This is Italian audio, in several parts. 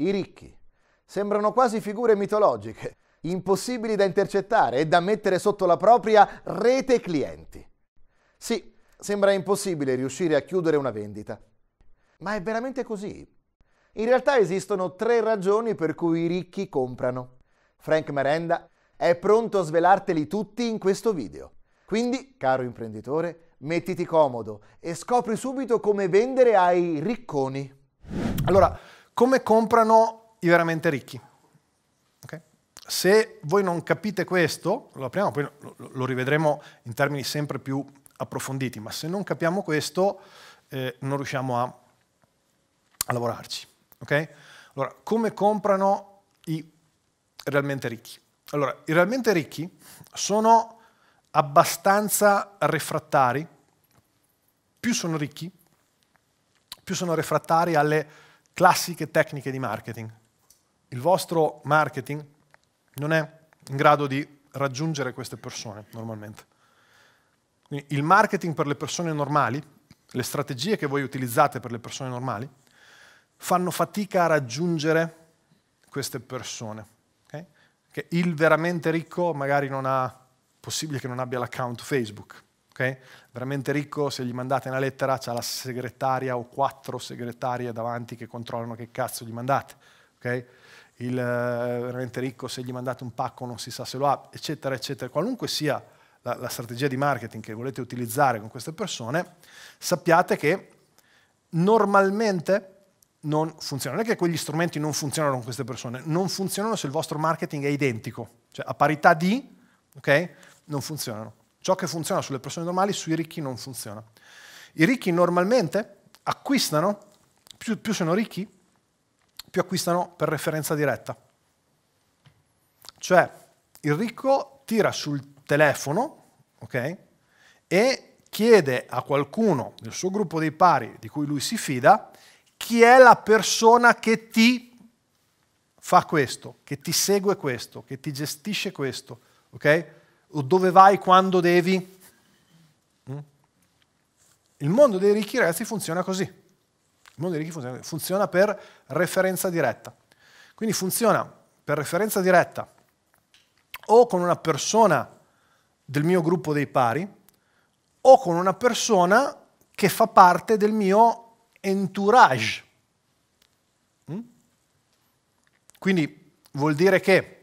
i ricchi. Sembrano quasi figure mitologiche, impossibili da intercettare e da mettere sotto la propria rete clienti. Sì, sembra impossibile riuscire a chiudere una vendita. Ma è veramente così? In realtà esistono tre ragioni per cui i ricchi comprano. Frank Merenda è pronto a svelarteli tutti in questo video. Quindi, caro imprenditore, mettiti comodo e scopri subito come vendere ai ricconi. Allora, come comprano i veramente ricchi. Okay? Se voi non capite questo, lo apriamo, poi lo, rivedremo in termini sempre più approfonditi, ma se non capiamo questo eh, non riusciamo a, a lavorarci. Okay? Allora, come comprano i realmente ricchi? Allora, i realmente ricchi sono abbastanza refrattari, più sono ricchi, più sono refrattari alle classiche tecniche di marketing. Il vostro marketing non è in grado di raggiungere queste persone normalmente. Quindi il marketing per le persone normali, le strategie che voi utilizzate per le persone normali, fanno fatica a raggiungere queste persone. Okay? Che il veramente ricco magari non ha, possibile che non abbia l'account Facebook Okay? Veramente ricco, se gli mandate una lettera, c'ha la segretaria o quattro segretarie davanti che controllano che cazzo gli mandate. Okay? Il eh, veramente ricco, se gli mandate un pacco non si sa se lo ha, eccetera, eccetera. Qualunque sia la, la strategia di marketing che volete utilizzare con queste persone, sappiate che normalmente non funziona. Non è che quegli strumenti non funzionano con queste persone, non funzionano se il vostro marketing è identico, cioè a parità di, ok? Non funzionano. Ciò che funziona sulle persone normali sui ricchi non funziona. I ricchi normalmente acquistano, più, più sono ricchi, più acquistano per referenza diretta. Cioè, il ricco tira sul telefono, ok? E chiede a qualcuno del suo gruppo dei pari di cui lui si fida chi è la persona che ti fa questo, che ti segue questo, che ti gestisce questo, ok? o dove vai quando devi. Mm? Il mondo dei ricchi resti funziona così. Il mondo dei ricchi funziona, funziona per referenza diretta. Quindi funziona per referenza diretta o con una persona del mio gruppo dei pari o con una persona che fa parte del mio entourage. Mm? Quindi vuol dire che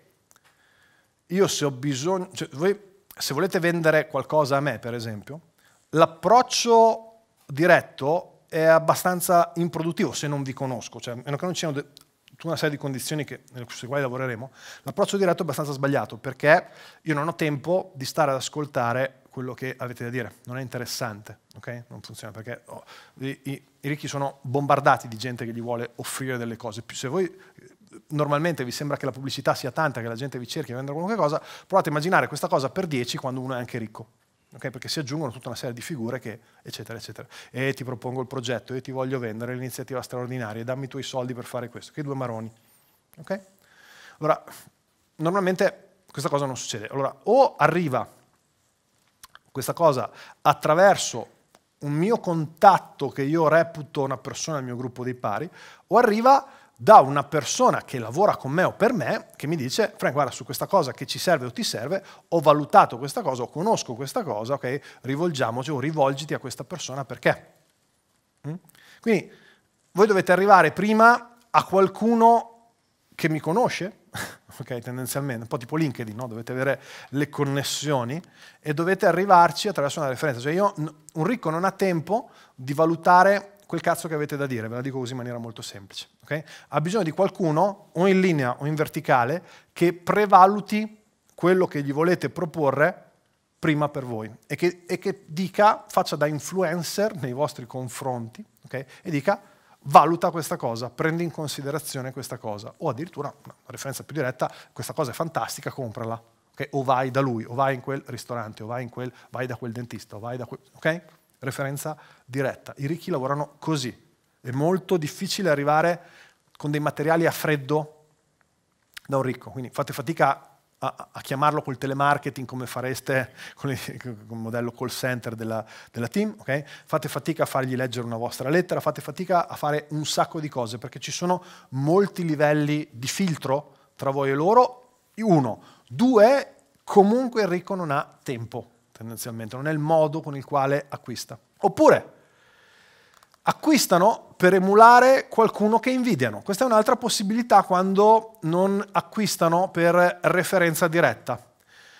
io se ho bisogno, cioè voi se volete vendere qualcosa a me per esempio, l'approccio diretto è abbastanza improduttivo se non vi conosco, cioè a meno che non ci siano tutta una serie di condizioni che, sulle quali lavoreremo, l'approccio diretto è abbastanza sbagliato perché io non ho tempo di stare ad ascoltare quello che avete da dire, non è interessante, ok? Non funziona perché oh, i, i, i, ricchi sono bombardati di gente che gli vuole offrire delle cose. Se voi normalmente vi sembra che la pubblicità sia tanta, che la gente vi cerchi e venda qualunque cosa, provate a immaginare questa cosa per 10 quando uno è anche ricco. Okay? Perché si aggiungono tutta una serie di figure che, eccetera, eccetera. E ti propongo il progetto, e ti voglio vendere l'iniziativa straordinaria, dammi i tuoi soldi per fare questo, che due maroni. ok Allora, normalmente questa cosa non succede. Allora, o arriva questa cosa attraverso un mio contatto che io reputo una persona nel mio gruppo dei pari, o arriva da una persona che lavora con me o per me, che mi dice, Frank, guarda, su questa cosa che ci serve o ti serve, ho valutato questa cosa, o conosco questa cosa, ok, rivolgiamoci o rivolgiti a questa persona perché. Mm? Quindi voi dovete arrivare prima a qualcuno che mi conosce, ok, tendenzialmente, un po' tipo LinkedIn, no? dovete avere le connessioni e dovete arrivarci attraverso una referenza. Cioè io, un ricco non ha tempo di valutare quel cazzo che avete da dire, ve la dico così in maniera molto semplice. Okay? Ha bisogno di qualcuno, o in linea o in verticale, che prevaluti quello che gli volete proporre prima per voi e che, e che dica, faccia da influencer nei vostri confronti okay? e dica valuta questa cosa, prendi in considerazione questa cosa o addirittura una referenza più diretta, questa cosa è fantastica, comprala. Okay? O vai da lui, o vai in quel ristorante, o vai, quel, vai da quel dentista, o vai da quel... Okay? referenza diretta. I ricchi lavorano così. È molto difficile arrivare con dei materiali a freddo da un ricco, quindi fate fatica a, a chiamarlo col telemarketing come fareste con il, modello call center della, della team, okay? fate fatica a fargli leggere una vostra lettera, fate fatica a fare un sacco di cose perché ci sono molti livelli di filtro tra voi e loro, uno, due, comunque il ricco non ha tempo tendenzialmente, non è il modo con il quale acquista. Oppure acquistano per emulare qualcuno che invidiano. Questa è un'altra possibilità quando non acquistano per referenza diretta.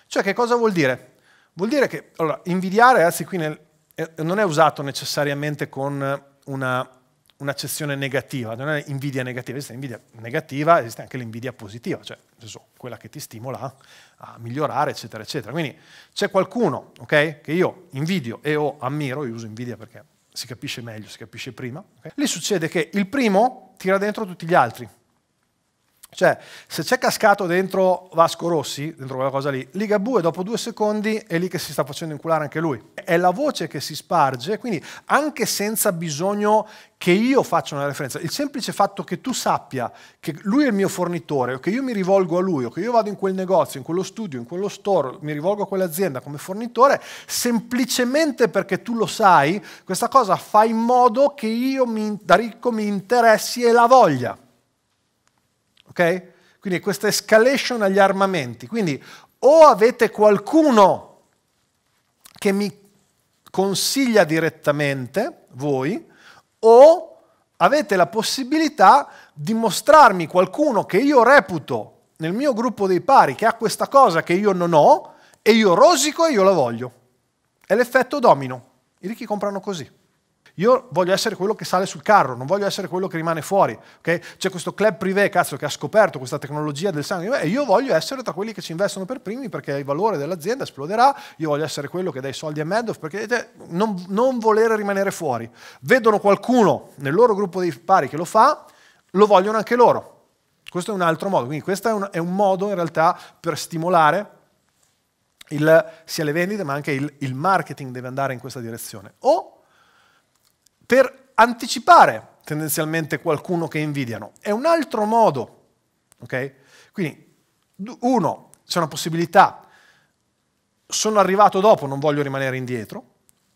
Cioè che cosa vuol dire? Vuol dire che allora, invidiare, ragazzi, qui nel, eh, non è usato necessariamente con una, un'accezione negativa, non è invidia negativa, esiste invidia negativa, esiste anche l'invidia positiva, cioè quella che ti stimola a migliorare, eccetera, eccetera. Quindi c'è qualcuno okay, che io invidio e o ammiro, io uso invidia perché si capisce meglio, si capisce prima, okay? lì succede che il primo tira dentro tutti gli altri. Cioè, se c'è cascato dentro Vasco Rossi, dentro quella cosa lì, Ligabue dopo due secondi è lì che si sta facendo inculare anche lui. È la voce che si sparge, quindi anche senza bisogno che io faccia una referenza, il semplice fatto che tu sappia che lui è il mio fornitore, o che io mi rivolgo a lui, o che io vado in quel negozio, in quello studio, in quello store, mi rivolgo a quell'azienda come fornitore, semplicemente perché tu lo sai, questa cosa fa in modo che io mi, da ricco mi interessi e la voglia ok? Quindi questa escalation agli armamenti. Quindi o avete qualcuno che mi consiglia direttamente, voi, o avete la possibilità di mostrarmi qualcuno che io reputo nel mio gruppo dei pari che ha questa cosa che io non ho e io rosico e io la voglio. È l'effetto domino. I ricchi comprano così. Io voglio essere quello che sale sul carro, non voglio essere quello che rimane fuori. Okay? C'è questo club privé, cazzo, che ha scoperto questa tecnologia del sangue e io voglio essere tra quelli che ci investono per primi perché il valore dell'azienda esploderà, io voglio essere quello che dà i soldi a Madoff perché cioè, non, non volere rimanere fuori. Vedono qualcuno nel loro gruppo dei pari che lo fa, lo vogliono anche loro. Questo è un altro modo, quindi questo è un, è un modo in realtà per stimolare il, sia le vendite ma anche il, il marketing deve andare in questa direzione. O per anticipare tendenzialmente qualcuno che invidiano. È un altro modo. ok? Quindi, uno, c'è una possibilità, sono arrivato dopo, non voglio rimanere indietro,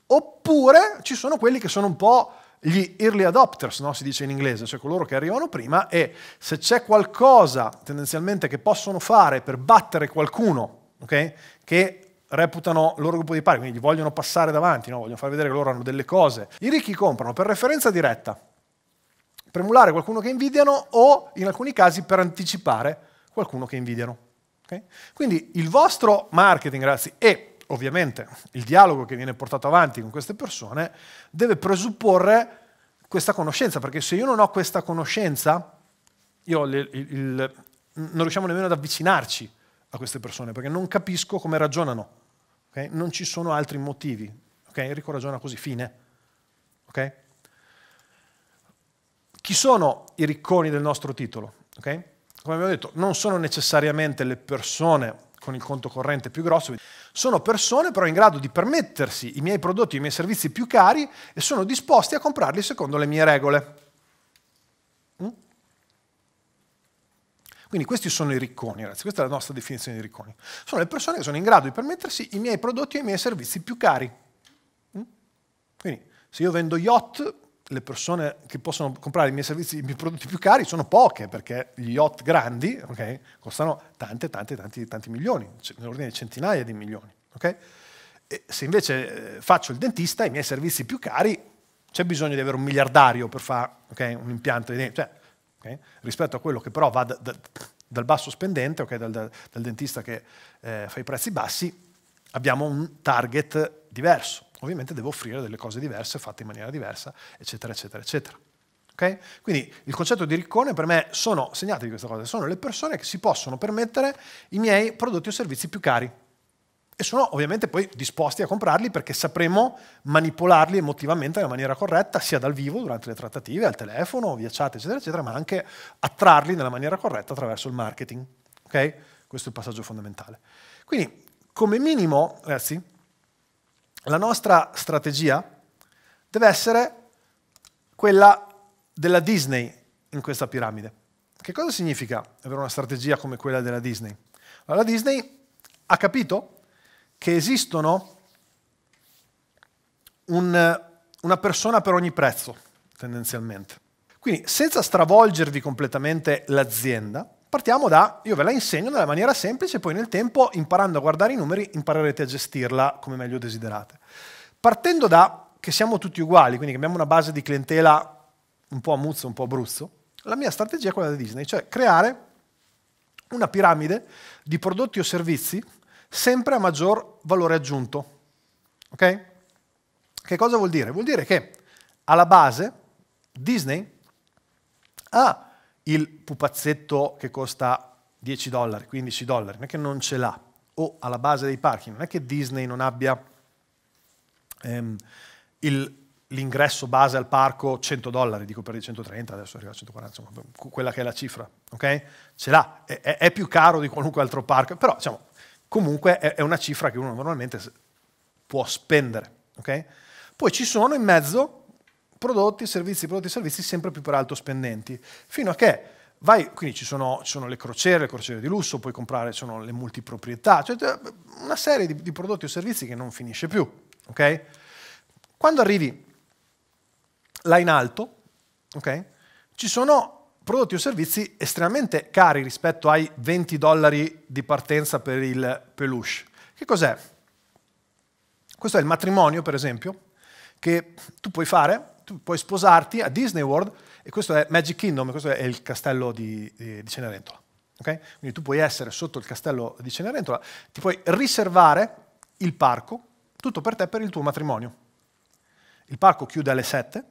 oppure ci sono quelli che sono un po' gli early adopters, no? si dice in inglese, cioè coloro che arrivano prima e se c'è qualcosa tendenzialmente che possono fare per battere qualcuno ok? che reputano il loro gruppo di pari, quindi gli vogliono passare davanti, no? vogliono far vedere che loro hanno delle cose. I ricchi comprano per referenza diretta, per emulare qualcuno che invidiano o in alcuni casi per anticipare qualcuno che invidiano. Okay? Quindi il vostro marketing, ragazzi, e ovviamente il dialogo che viene portato avanti con queste persone deve presupporre questa conoscenza, perché se io non ho questa conoscenza, io il, il, non riusciamo nemmeno ad avvicinarci a queste persone, perché non capisco come ragionano. Okay? Non ci sono altri motivi. Okay? Enrico ragiona così, fine. Okay? Chi sono i ricconi del nostro titolo? Okay? Come abbiamo detto, non sono necessariamente le persone con il conto corrente più grosso, sono persone però in grado di permettersi i miei prodotti, i miei servizi più cari e sono disposti a comprarli secondo le mie regole. Quindi questi sono i ricconi, ragazzi, questa è la nostra definizione di ricconi. Sono le persone che sono in grado di permettersi i miei prodotti e i miei servizi più cari. Mm? Quindi se io vendo yacht, le persone che possono comprare i miei servizi, i miei prodotti più cari sono poche, perché gli yacht grandi okay, costano tante, tante, tanti, tanti milioni, cioè, nell'ordine di centinaia di milioni. Okay? se invece eh, faccio il dentista, i miei servizi più cari, c'è bisogno di avere un miliardario per fare okay, un impianto di dentista. Cioè, okay? rispetto a quello che però va da, da, dal basso spendente, okay? dal, dal, dal, dentista che eh, fa i prezzi bassi, abbiamo un target diverso. Ovviamente devo offrire delle cose diverse, fatte in maniera diversa, eccetera, eccetera, eccetera. Okay? Quindi il concetto di riccone per me sono, segnatevi questa cosa, sono le persone che si possono permettere i miei prodotti o servizi più cari e sono ovviamente poi disposti a comprarli perché sapremo manipolarli emotivamente nella maniera corretta, sia dal vivo, durante le trattative, al telefono, via chat, eccetera, eccetera, ma anche attrarli nella maniera corretta attraverso il marketing. Ok? Questo è il passaggio fondamentale. Quindi, come minimo, ragazzi, la nostra strategia deve essere quella della Disney in questa piramide. Che cosa significa avere una strategia come quella della Disney? Allora, la Disney ha capito che esistono un, una persona per ogni prezzo, tendenzialmente. Quindi, senza stravolgervi completamente l'azienda, partiamo da, io ve la insegno nella maniera semplice, poi nel tempo, imparando a guardare i numeri, imparerete a gestirla come meglio desiderate. Partendo da che siamo tutti uguali, quindi che abbiamo una base di clientela un po' a Muzzo, un po' Abruzzo, la mia strategia è quella di Disney, cioè creare una piramide di prodotti o servizi sempre a maggior valore aggiunto. Ok? Che cosa vuol dire? Vuol dire che alla base Disney ha il pupazzetto che costa 10 dollari, 15 dollari, non è che non ce l'ha, o alla base dei parchi, non è che Disney non abbia ehm, il, l'ingresso base al parco 100 dollari, dico per i 130, adesso arriva a 140, insomma, quella che è la cifra, ok? Ce l'ha, è, è più caro di qualunque altro parco, però diciamo, comunque è una cifra che uno normalmente può spendere. Okay? Poi ci sono in mezzo prodotti, servizi, prodotti e servizi sempre più per alto spendenti, fino a che vai, quindi ci sono, ci sono le crociere, le crociere di lusso, puoi comprare, ci sono le multiproprietà, cioè, cioè una serie di, di, prodotti o servizi che non finisce più. Okay? Quando arrivi là in alto, okay, ci sono prodotti o servizi estremamente cari rispetto ai 20 dollari di partenza per il peluche. Che cos'è? Questo è il matrimonio, per esempio, che tu puoi fare, tu puoi sposarti a Disney World, e questo è Magic Kingdom, questo è il castello di, di Cenerentola. Okay? Quindi tu puoi essere sotto il castello di Cenerentola, ti puoi riservare il parco, tutto per te per il tuo matrimonio. Il parco chiude alle 7,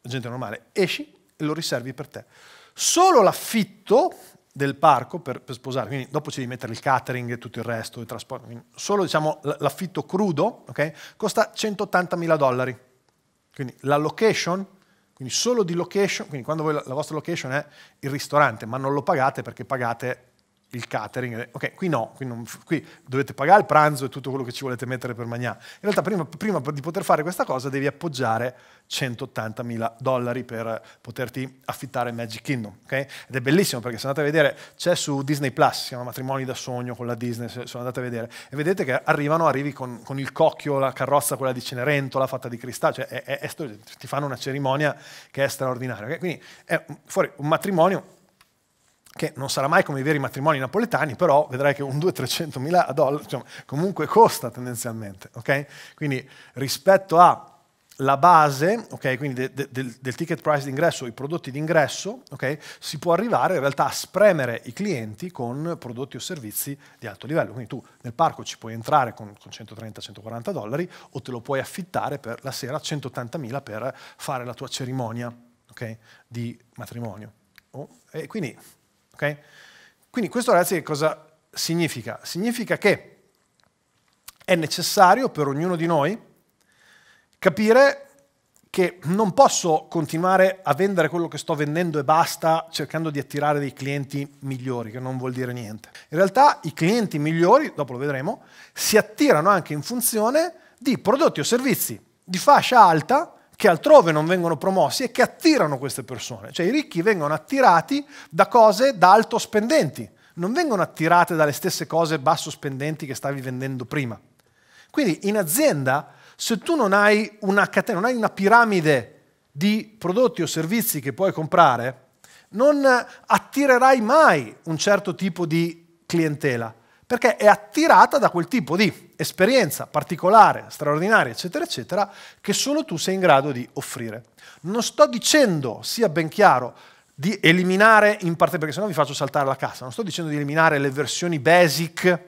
gente normale, esci, e lo riservi per te. Solo l'affitto del parco per, per sposare, quindi dopo ci devi mettere il catering e tutto il resto, il trasporto, solo diciamo, l'affitto crudo okay, costa 180 mila dollari. Quindi la location, quindi solo di location, quindi quando voi la vostra location è il ristorante, ma non lo pagate perché pagate il catering, ok, qui no, qui, non, qui, dovete pagare il pranzo e tutto quello che ci volete mettere per mangiare. In realtà prima, prima di poter fare questa cosa devi appoggiare 180 mila dollari per poterti affittare Magic Kingdom, ok? Ed è bellissimo perché se andate a vedere, c'è su Disney Plus, si chiama Matrimoni da sogno con la Disney, se andate a vedere, e vedete che arrivano, arrivi con, con il cocchio, la carrozza, quella di Cenerentola, fatta di cristallo, cioè è, è, è, ti fanno una cerimonia che è straordinaria, okay? Quindi è fuori un matrimonio che non sarà mai come i veri matrimoni napoletani, però vedrai che un 200 300 mila dollari diciamo, comunque costa tendenzialmente. Okay? Quindi rispetto alla base okay, quindi de, de, del, ticket price d'ingresso, i prodotti d'ingresso, okay, si può arrivare in realtà a spremere i clienti con prodotti o servizi di alto livello. Quindi tu nel parco ci puoi entrare con, con 130-140 dollari o te lo puoi affittare per la sera 180 mila per fare la tua cerimonia di matrimonio. Oh, e quindi Okay? Quindi questo ragazzi che cosa significa? Significa che è necessario per ognuno di noi capire che non posso continuare a vendere quello che sto vendendo e basta cercando di attirare dei clienti migliori, che non vuol dire niente. In realtà i clienti migliori, dopo lo vedremo, si attirano anche in funzione di prodotti o servizi di fascia alta che altrove non vengono promossi e che attirano queste persone. Cioè i ricchi vengono attirati da cose da alto spendenti, non vengono attirate dalle stesse cose basso spendenti che stavi vendendo prima. Quindi in azienda, se tu non hai una catena, non hai una piramide di prodotti o servizi che puoi comprare, non attirerai mai un certo tipo di clientela, perché è attirata da quel tipo di esperienza particolare, straordinaria, eccetera, eccetera, che solo tu sei in grado di offrire. Non sto dicendo, sia ben chiaro, di eliminare in parte, perché sennò vi faccio saltare la cassa, non sto dicendo di eliminare le versioni basic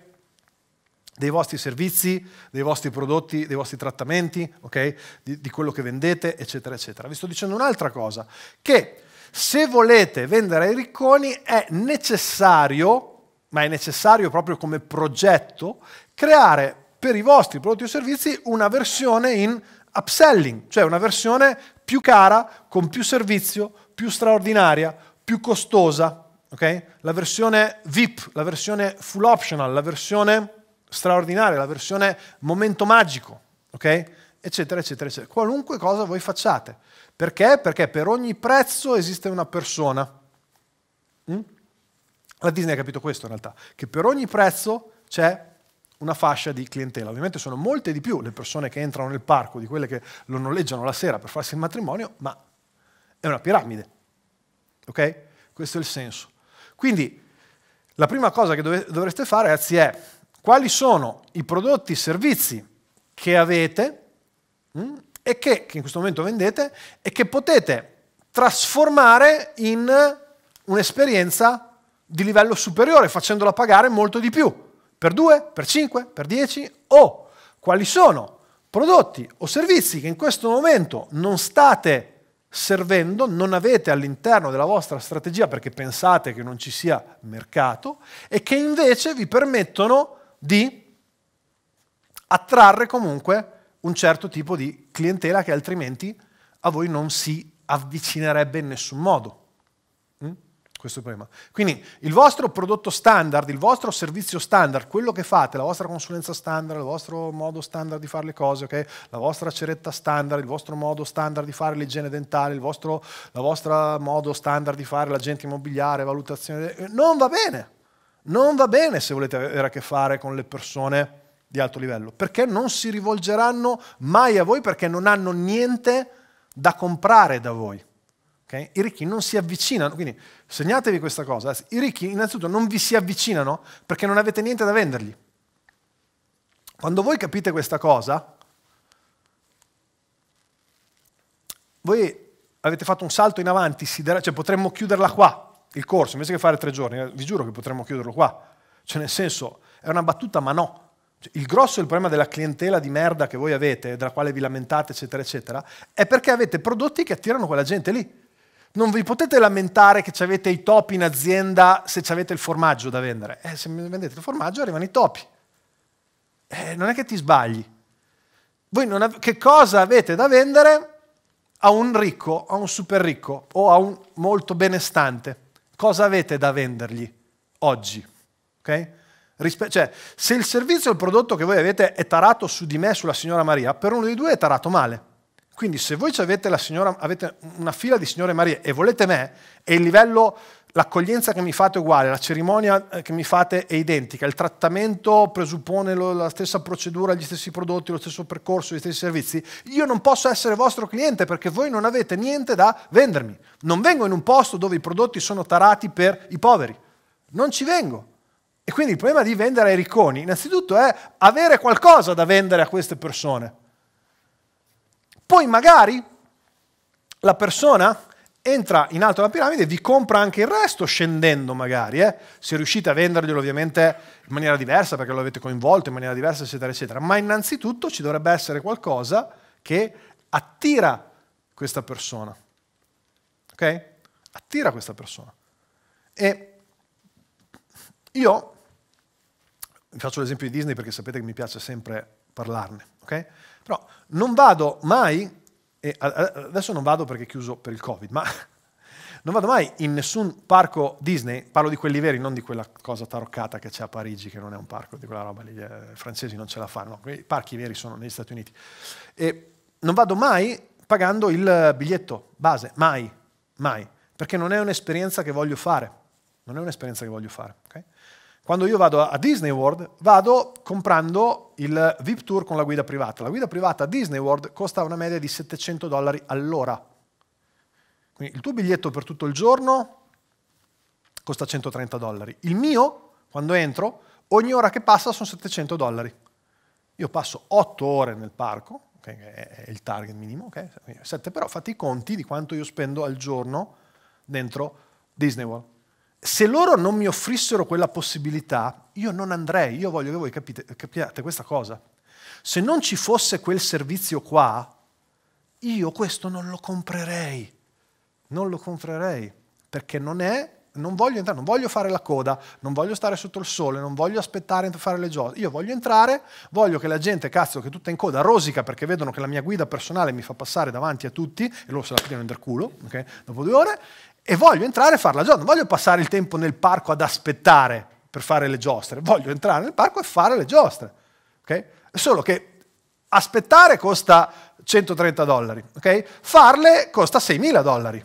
dei vostri servizi, dei vostri prodotti, dei vostri trattamenti, okay? di, di quello che vendete, eccetera, eccetera. Vi sto dicendo un'altra cosa, che se volete vendere ai ricconi è necessario, ma è necessario proprio come progetto, creare per i vostri prodotti o servizi una versione in upselling, cioè una versione più cara, con più servizio, più straordinaria, più costosa. Okay? La versione VIP, la versione full optional, la versione straordinaria, la versione momento magico, okay? eccetera, eccetera, eccetera. Qualunque cosa voi facciate. Perché? Perché per ogni prezzo esiste una persona. Mm? La Disney ha capito questo in realtà, che per ogni prezzo c'è una fascia di clientela. Ovviamente sono molte di più le persone che entrano nel parco di quelle che lo noleggiano la sera per farsi il matrimonio, ma è una piramide. Ok? Questo è il senso. Quindi la prima cosa che dovreste fare, ragazzi, è quali sono i prodotti e servizi che avete mm, e che, che in questo momento vendete e che potete trasformare in un'esperienza di livello superiore, facendola pagare molto di più per 2, per 5, per 10 o quali sono prodotti o servizi che in questo momento non state servendo, non avete all'interno della vostra strategia perché pensate che non ci sia mercato e che invece vi permettono di attrarre comunque un certo tipo di clientela che altrimenti a voi non si avvicinerebbe in nessun modo questo problema. Quindi il vostro prodotto standard, il vostro servizio standard, quello che fate, la vostra consulenza standard, il vostro modo standard di fare le cose, okay? la vostra ceretta standard, il vostro modo standard di fare l'igiene dentale, il vostro la vostra modo standard di fare l'agente immobiliare, valutazione, non va bene. Non va bene se volete avere a che fare con le persone di alto livello, perché non si rivolgeranno mai a voi perché non hanno niente da comprare da voi. Okay? I ricchi non si avvicinano, quindi segnatevi questa cosa, eh. i ricchi innanzitutto non vi si avvicinano perché non avete niente da vendergli. Quando voi capite questa cosa, voi avete fatto un salto in avanti, cioè potremmo chiuderla qua, il corso, invece che fare tre giorni, eh, vi giuro che potremmo chiuderlo qua. Cioè nel senso, è una battuta ma no. Cioè, il grosso del problema della clientela di merda che voi avete, della quale vi lamentate, eccetera, eccetera, è perché avete prodotti che attirano quella gente lì. Non vi potete lamentare che avete i topi in azienda se avete il formaggio da vendere. Eh, se vendete il formaggio arrivano i topi. Eh, non è che ti sbagli. Voi non che cosa avete da vendere a un ricco, a un super ricco o a un molto benestante? Cosa avete da vendergli oggi? Okay? Rispe cioè, se il servizio o il prodotto che voi avete è tarato su di me, sulla signora Maria, per uno dei due è tarato male. Quindi se voi avete, signora, avete una fila di Signore Maria e volete me, e il livello, l'accoglienza che mi fate è uguale, la cerimonia eh, che mi fate è identica, il trattamento presuppone la stessa procedura, gli stessi prodotti, lo stesso percorso, gli stessi servizi, io non posso essere vostro cliente perché voi non avete niente da vendermi. Non vengo in un posto dove i prodotti sono tarati per i poveri. Non ci vengo. E quindi il problema di vendere ai ricconi, innanzitutto, è avere qualcosa da vendere a queste persone. Poi magari la persona entra in alto alla piramide e vi compra anche il resto scendendo magari, eh? se riuscite a venderglielo ovviamente in maniera diversa perché lo avete coinvolto in maniera diversa eccetera eccetera, ma innanzitutto ci dovrebbe essere qualcosa che attira questa persona, ok? Attira questa persona. E io vi faccio l'esempio di Disney perché sapete che mi piace sempre parlarne. Okay? Però non vado mai, adesso non vado perché è chiuso per il Covid, ma non vado mai in nessun parco Disney, parlo di quelli veri, non di quella cosa taroccata che c'è a Parigi, che non è un parco, di quella roba lì, eh, i francesi non ce la fanno, i parchi veri sono negli Stati Uniti. E non vado mai pagando il biglietto base, mai, mai, perché non è un'esperienza che voglio fare, non è un'esperienza che voglio fare. Okay? Quando io vado a Disney World, vado comprando il VIP Tour con la guida privata. La guida privata a Disney World costa una media di 700 dollari all'ora. Quindi il tuo biglietto per tutto il giorno costa 130 dollari. Il mio, quando entro, ogni ora che passa sono 700 dollari. Io passo 8 ore nel parco, che è il target minimo, okay, 7 però fate i conti di quanto io spendo al giorno dentro Disney World se loro non mi offrissero quella possibilità, io non andrei. Io voglio che voi capite, capiate questa cosa. Se non ci fosse quel servizio qua, io questo non lo comprerei. Non lo comprerei perché non è, non voglio entrare, non voglio fare la coda, non voglio stare sotto il sole, non voglio aspettare per fare le giornate. Io voglio entrare, voglio che la gente, cazzo, che tutta in coda, rosica perché vedono che la mia guida personale mi fa passare davanti a tutti e loro se la pigliano del culo, okay? dopo due ore, e voglio entrare e fare la giostra, non voglio passare il tempo nel parco ad aspettare per fare le giostre, voglio entrare nel parco e fare le giostre. Okay? Solo che aspettare costa 130 dollari, okay? farle costa 6.000 dollari.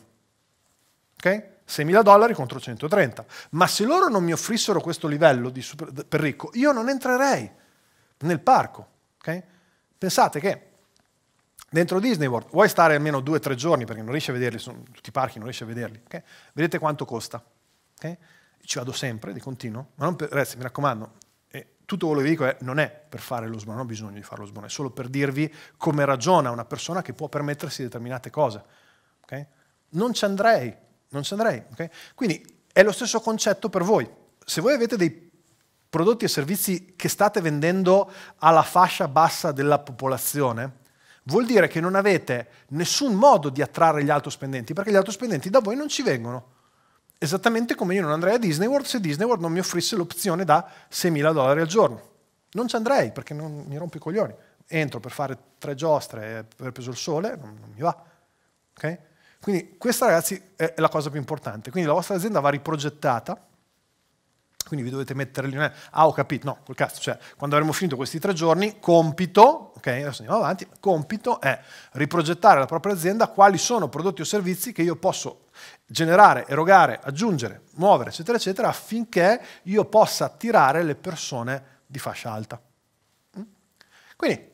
Okay? 6.000 dollari contro 130. Ma se loro non mi offrissero questo livello super, per ricco, io non entrerei nel parco. Pensate che dentro Disney World, vuoi stare almeno due o tre giorni perché non riesci a vederli, sono tutti i parchi, non riesci a vederli, okay? vedete quanto costa. Okay? Ci vado sempre, di continuo, ma non per, ragazzi, mi raccomando, eh, tutto quello che vi dico è, non è per fare lo sbono, non ho bisogno di fare lo sbono, è solo per dirvi come ragiona una persona che può permettersi determinate cose. Okay? Non ci andrei, non ci andrei. Quindi è lo stesso concetto per voi. Se voi avete dei prodotti e servizi che state vendendo alla fascia bassa della popolazione, vuol dire che non avete nessun modo di attrarre gli altospendenti, perché gli altospendenti da voi non ci vengono. Esattamente come io non andrei a Disney World se Disney World non mi offrisse l'opzione da 6.000 dollari al giorno. Non ci andrei perché non, mi rompo i coglioni. Entro per fare tre giostre, eh, per aver preso il sole, non, non mi va. Okay? Quindi questa ragazzi è la cosa più importante. Quindi la vostra azienda va riprogettata quindi vi dovete mettere lì, ah ho capito, no, col cazzo, cioè quando avremo finito questi tre giorni, compito, ok, adesso andiamo avanti, compito è riprogettare la propria azienda quali sono prodotti o servizi che io posso generare, erogare, aggiungere, muovere, eccetera, eccetera, affinché io possa attirare le persone di fascia alta. Mm? Quindi,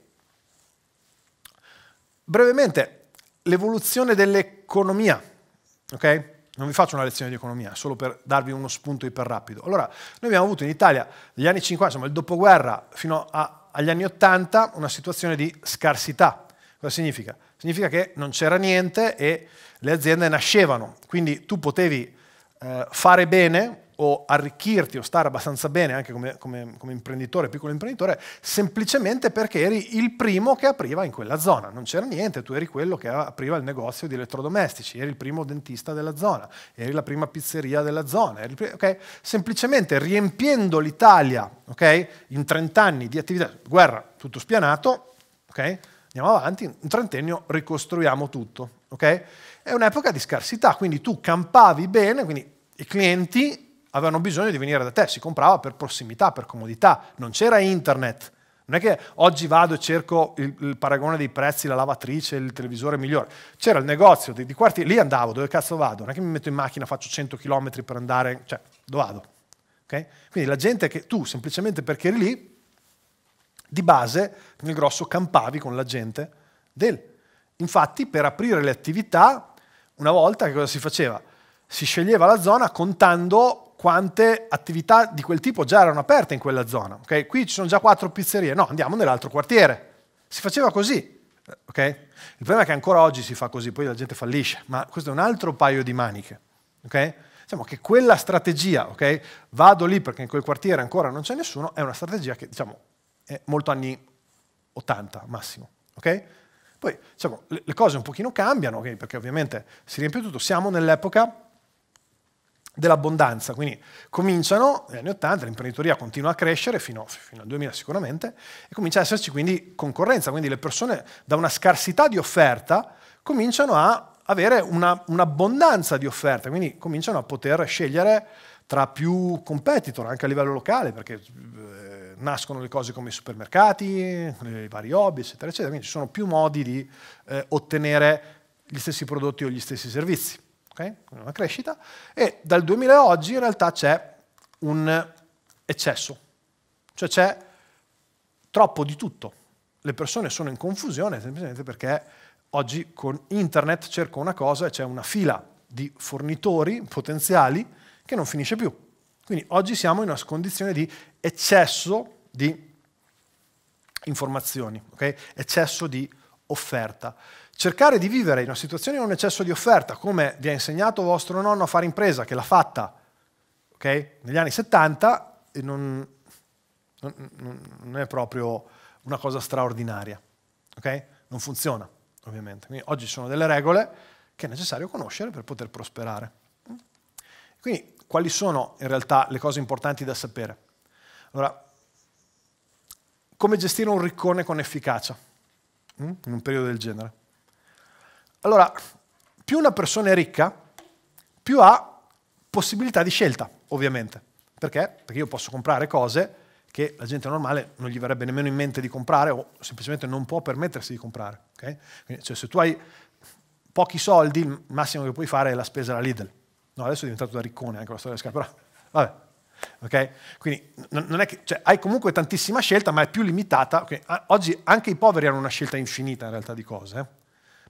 brevemente, l'evoluzione dell'economia, ok? non vi faccio una lezione di economia, solo per darvi uno spunto iper rapido. Allora, noi abbiamo avuto in Italia, negli anni 50, insomma, il dopoguerra fino a, agli anni 80, una situazione di scarsità. Cosa significa? Significa che non c'era niente e le aziende nascevano, quindi tu potevi eh, fare bene o arricchirti o stare abbastanza bene anche come, come, come, imprenditore, piccolo imprenditore, semplicemente perché eri il primo che apriva in quella zona, non c'era niente, tu eri quello che apriva il negozio di elettrodomestici, eri il primo dentista della zona, eri la prima pizzeria della zona, primo, okay? semplicemente riempiendo l'Italia okay? in 30 anni di attività, guerra, tutto spianato, okay? andiamo avanti, un trentennio ricostruiamo tutto. È un'epoca di scarsità, quindi tu campavi bene, quindi i clienti avevano bisogno di venire da te, si comprava per prossimità, per comodità, non c'era internet. Non è che oggi vado e cerco il, il paragone dei prezzi, la lavatrice, il televisore migliore. C'era il negozio di, di quarti, lì andavo, dove cazzo vado? Non è che mi metto in macchina, faccio 100 km per andare, cioè, dove vado? Okay? Quindi la gente che tu, semplicemente perché eri lì, di base, nel grosso, campavi con la gente del. Infatti, per aprire le attività, una volta che cosa si faceva? Si sceglieva la zona contando quante attività di quel tipo già erano aperte in quella zona. Okay? Qui ci sono già quattro pizzerie, no, andiamo nell'altro quartiere. Si faceva così. Okay? Il problema è che ancora oggi si fa così, poi la gente fallisce, ma questo è un altro paio di maniche. Okay? Diciamo che quella strategia, vado lì perché in quel quartiere ancora non c'è nessuno, è una strategia che diciamo, è molto anni 80 massimo. Poi diciamo, le cose un pochino cambiano, perché ovviamente si riempie tutto, siamo nell'epoca dell'abbondanza. Quindi cominciano negli anni 80, l'imprenditoria continua a crescere fino, fino, al 2000 sicuramente, e comincia ad esserci quindi concorrenza, quindi le persone da una scarsità di offerta cominciano a avere una, un'abbondanza di offerta, quindi cominciano a poter scegliere tra più competitor anche a livello locale, perché eh, nascono le cose come i supermercati, eh, i vari hobby, eccetera, eccetera, quindi ci sono più modi di eh, ottenere gli stessi prodotti o gli stessi servizi okay? una crescita, e dal 2000 a oggi in realtà c'è un eccesso, cioè c'è troppo di tutto. Le persone sono in confusione semplicemente perché oggi con internet cerco una cosa e c'è una fila di fornitori potenziali che non finisce più. Quindi oggi siamo in una condizione di eccesso di informazioni, okay? eccesso di offerta. Cercare di vivere in una situazione in un eccesso di offerta, come vi ha insegnato vostro nonno a fare impresa, che l'ha fatta okay? negli anni 70, non, non, non, è proprio una cosa straordinaria. Okay? Non funziona, ovviamente. Quindi oggi ci sono delle regole che è necessario conoscere per poter prosperare. Quindi quali sono in realtà le cose importanti da sapere? Allora, come gestire un riccone con efficacia mm? in un periodo del genere? Allora, più una persona è ricca, più ha possibilità di scelta, ovviamente. Perché? Perché io posso comprare cose che la gente normale non gli verrebbe nemmeno in mente di comprare o semplicemente non può permettersi di comprare. Okay? Quindi, cioè, se tu hai pochi soldi, il massimo che puoi fare è la spesa alla Lidl. No, adesso è diventato da riccone anche la storia delle scarpe, però vabbè. Okay? Quindi non è che, cioè, hai comunque tantissima scelta, ma è più limitata. Okay? Oggi anche i poveri hanno una scelta infinita in realtà di cose. Eh?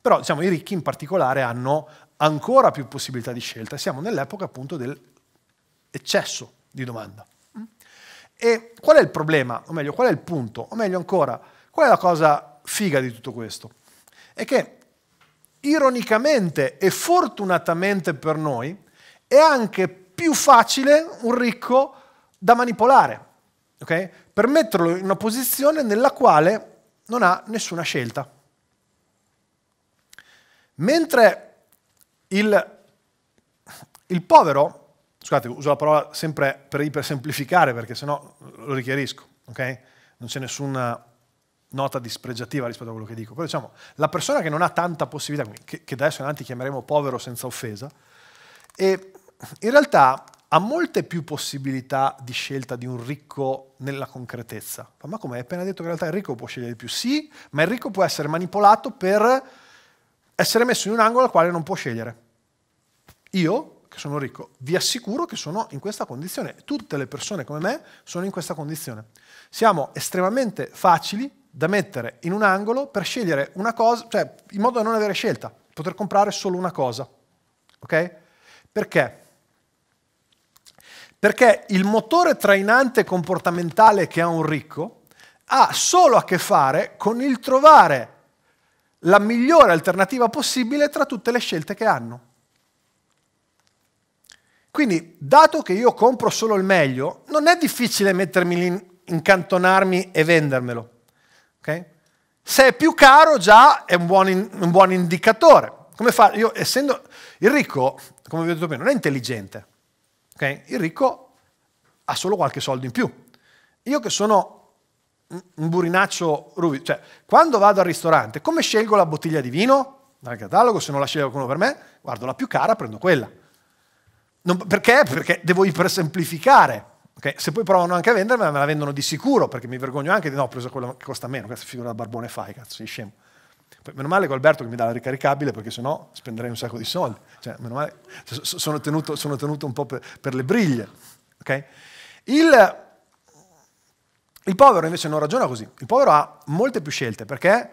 Però diciamo, i ricchi in particolare hanno ancora più possibilità di scelta. Siamo nell'epoca appunto dell'eccesso di domanda. E qual è il problema, o meglio, qual è il punto, o meglio ancora, qual è la cosa figa di tutto questo? È che ironicamente e fortunatamente per noi è anche più facile un ricco da manipolare, okay? per metterlo in una posizione nella quale non ha nessuna scelta. Mentre il, il povero, scusate, uso la parola sempre per, per semplificare perché sennò lo richiarisco, ok? Non c'è nessuna nota dispregiativa rispetto a quello che dico, però diciamo, la persona che non ha tanta possibilità, che, che adesso in avanti chiameremo povero senza offesa, e in realtà ha molte più possibilità di scelta di un ricco nella concretezza. Ma come hai appena detto che in realtà il ricco può scegliere di più? Sì, ma il ricco può essere manipolato per essere messo in un angolo al quale non può scegliere. Io, che sono ricco, vi assicuro che sono in questa condizione. Tutte le persone come me sono in questa condizione. Siamo estremamente facili da mettere in un angolo per scegliere una cosa, cioè in modo da non avere scelta, poter comprare solo una cosa. Ok? Perché? Perché il motore trainante comportamentale che ha un ricco ha solo a che fare con il trovare la migliore alternativa possibile tra tutte le scelte che hanno. Quindi, dato che io compro solo il meglio, non è difficile mettermi lì, incantonarmi e vendermelo. Okay? Se è più caro già è un buon, in, un buon indicatore. Come fa? Io, essendo, il ricco, come vi ho detto prima, non è intelligente. Okay? Il ricco ha solo qualche soldo in più. Io che sono un burinaccio ruvido. Cioè, quando vado al ristorante, come scelgo la bottiglia di vino? Dal catalogo, se non la sceglie qualcuno per me, guardo la più cara, prendo quella. Non, perché? Perché devo ipersemplificare. Okay? Se poi provano anche a vendermela, me la vendono di sicuro, perché mi vergogno anche di no, ho preso quella che costa meno, questa figura da barbone fai, cazzo, sei scemo. Poi, meno male con Alberto che mi dà la ricaricabile, perché sennò spenderei un sacco di soldi. Cioè, meno male, sono tenuto, sono tenuto un po' per, per le briglie. Okay? Il, il povero invece non ragiona così. Il povero ha molte più scelte perché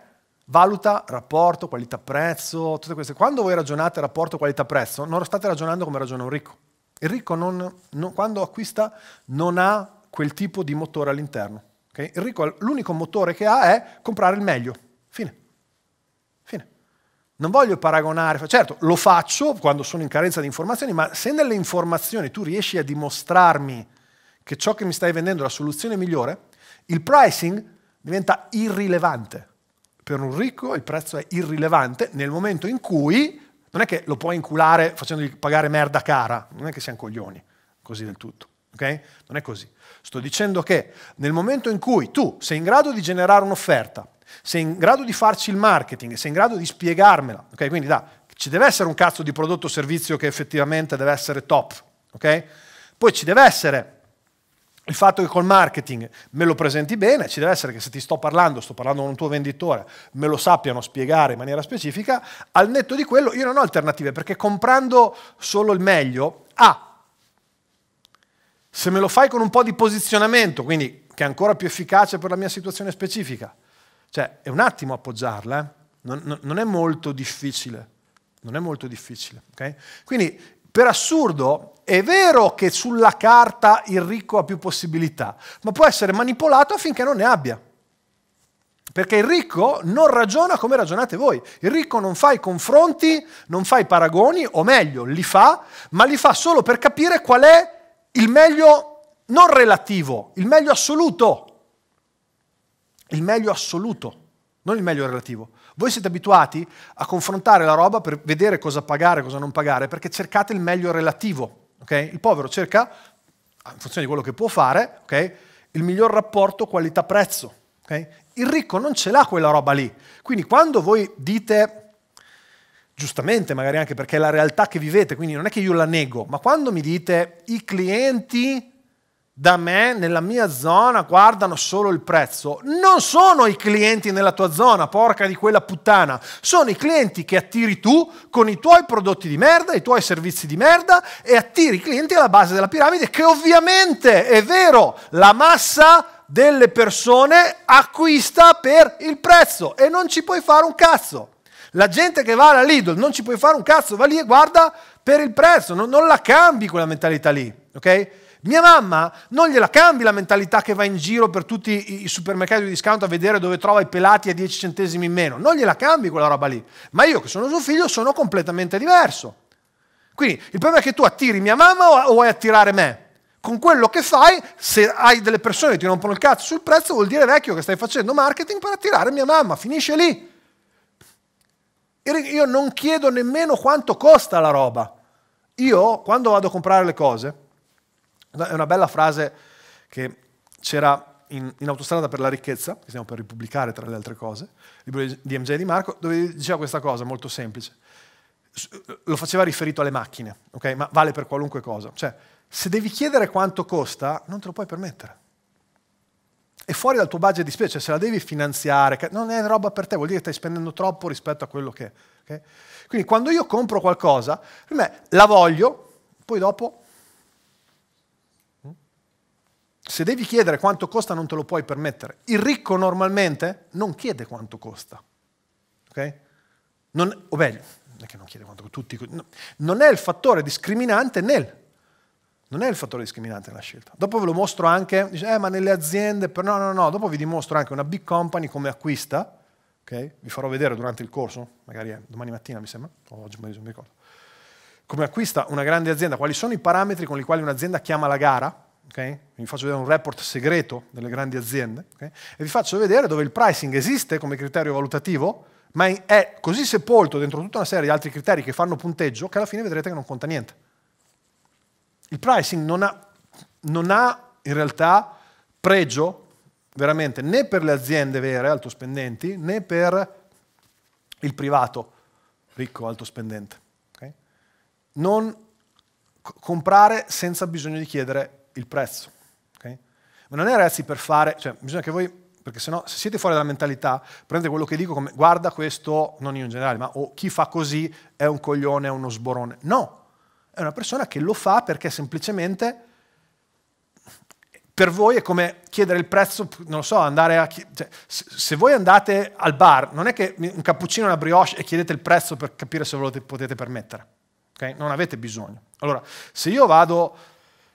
valuta rapporto, qualità-prezzo, tutte queste. Quando voi ragionate rapporto, qualità-prezzo, non state ragionando come ragiona un ricco. Il ricco non, non, quando acquista non ha quel tipo di motore all'interno. Okay? Il ricco l'unico motore che ha è comprare il meglio. Fine. Fine. Non voglio paragonare, certo lo faccio quando sono in carenza di informazioni, ma se nelle informazioni tu riesci a dimostrarmi che ciò che mi stai vendendo è la soluzione migliore, il pricing diventa irrilevante. Per un ricco il prezzo è irrilevante nel momento in cui non è che lo puoi inculare facendogli pagare merda cara, non è che siamo coglioni così del tutto. Okay? Non è così. Sto dicendo che nel momento in cui tu sei in grado di generare un'offerta, sei in grado di farci il marketing, sei in grado di spiegarmela, okay? quindi da, ci deve essere un cazzo di prodotto o servizio che effettivamente deve essere top, okay? poi ci deve essere il fatto che col marketing me lo presenti bene, ci deve essere che se ti sto parlando, sto parlando con un tuo venditore, me lo sappiano spiegare in maniera specifica, al netto di quello io non ho alternative perché comprando solo il meglio, A, ah, se me lo fai con un po' di posizionamento, quindi che è ancora più efficace per la mia situazione specifica, cioè è un attimo appoggiarla, eh? non, non, non è molto difficile non è molto difficile. Okay? Quindi per assurdo, è vero che sulla carta il ricco ha più possibilità, ma può essere manipolato affinché non ne abbia. Perché il ricco non ragiona come ragionate voi. Il ricco non fa i confronti, non fa i paragoni, o meglio, li fa, ma li fa solo per capire qual è il meglio non relativo, il meglio assoluto. Il meglio assoluto, non il meglio relativo. Voi siete abituati a confrontare la roba per vedere cosa pagare, cosa non pagare, perché cercate il meglio relativo. Okay? Il povero cerca, ah, in funzione di quello che può fare, okay, il miglior rapporto qualità-prezzo. Okay? Il ricco non ce l'ha quella roba lì. Quindi quando voi dite, giustamente magari anche perché è la realtà che vivete, quindi non è che io la nego, ma quando mi dite i clienti da me, nella mia zona, guardano solo il prezzo. Non sono i clienti nella tua zona, porca di quella puttana. Sono i clienti che attiri tu con i tuoi prodotti di merda, i tuoi servizi di merda e attiri i clienti alla base della piramide che ovviamente, è vero, la massa delle persone acquista per il prezzo e non ci puoi fare un cazzo. La gente che va alla Lidl non ci puoi fare un cazzo, va lì e guarda per il prezzo, non, non la cambi quella mentalità lì, ok? Mia mamma non gliela cambi la mentalità che va in giro per tutti i supermercati di discount a vedere dove trova i pelati a 10 centesimi in meno. Non gliela cambi quella roba lì. Ma io che sono suo figlio sono completamente diverso. Quindi il problema è che tu attiri mia mamma o vuoi attirare me? Con quello che fai, se hai delle persone che ti rompono il cazzo sul prezzo, vuol dire vecchio che stai facendo marketing per attirare mia mamma. Finisce lì. Io non chiedo nemmeno quanto costa la roba. Io, quando vado a comprare le cose, è una bella frase che c'era in, in, Autostrada per la ricchezza, che stiamo per ripubblicare tra le altre cose, il libro di MJ di Marco, dove diceva questa cosa molto semplice. Eh, lo faceva riferito alle macchine, okay? ma vale per qualunque cosa. Cioè, se devi chiedere quanto costa, non te lo puoi permettere. È fuori dal tuo budget di spesa, cioè se la devi finanziare, non è roba per te, vuol dire che stai spendendo troppo rispetto a quello che... È, okay? Quindi quando io compro qualcosa, per me la voglio, poi dopo se devi chiedere quanto costa non te lo puoi permettere. Il ricco normalmente non chiede quanto costa. Okay? Non, o meglio, non è che non chiede quanto costa, tutti, no, non è il fattore discriminante nel. Non è il fattore discriminante nella scelta. Dopo ve lo mostro anche, dice, eh, ma nelle aziende, per... no, no, no, dopo vi dimostro anche una big company come acquista, ok? vi farò vedere durante il corso, magari eh, domani mattina mi sembra, o oggi pomeriggio, non mi ricordo, come acquista una grande azienda, quali sono i parametri con i quali un'azienda chiama la gara, Okay? vi faccio vedere un report segreto delle grandi aziende okay? e vi faccio vedere dove il pricing esiste come criterio valutativo, ma è così sepolto dentro tutta una serie di altri criteri che fanno punteggio che alla fine vedrete che non conta niente. Il pricing non ha, non ha in realtà pregio veramente né per le aziende vere alto spendenti, né per il privato ricco altospendente. Okay? Non comprare senza bisogno di chiedere il prezzo. Okay? Ma non è ragazzi per fare, cioè bisogna che voi, perché se no, se siete fuori dalla mentalità, prendete quello che dico come guarda questo, non io in generale, ma oh, chi fa così è un coglione, è uno sborone. No, è una persona che lo fa perché semplicemente per voi è come chiedere il prezzo, non lo so, andare a... Cioè, se voi andate al bar, non è che un cappuccino e una brioche e chiedete il prezzo per capire se ve lo potete permettere, okay? non avete bisogno. Allora, se io vado